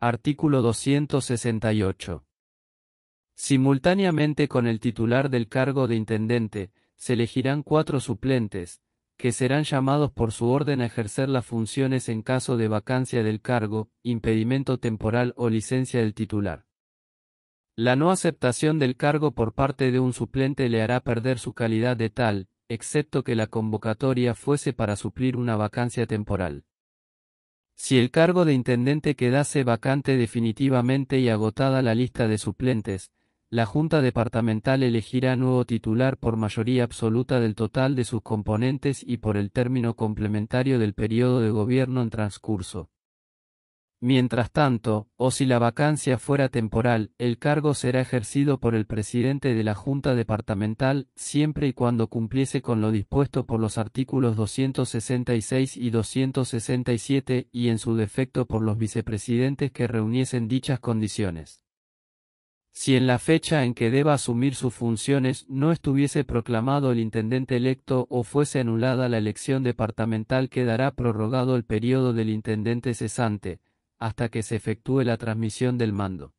Artículo 268. Simultáneamente con el titular del cargo de intendente, se elegirán cuatro suplentes, que serán llamados por su orden a ejercer las funciones en caso de vacancia del cargo, impedimento temporal o licencia del titular. La no aceptación del cargo por parte de un suplente le hará perder su calidad de tal, excepto que la convocatoria fuese para suplir una vacancia temporal. Si el cargo de intendente quedase vacante definitivamente y agotada la lista de suplentes, la Junta Departamental elegirá nuevo titular por mayoría absoluta del total de sus componentes y por el término complementario del periodo de gobierno en transcurso. Mientras tanto, o si la vacancia fuera temporal, el cargo será ejercido por el presidente de la Junta Departamental, siempre y cuando cumpliese con lo dispuesto por los artículos 266 y 267 y en su defecto por los vicepresidentes que reuniesen dichas condiciones. Si en la fecha en que deba asumir sus funciones no estuviese proclamado el intendente electo o fuese anulada la elección departamental quedará prorrogado el periodo del intendente cesante, hasta que se efectúe la transmisión del mando.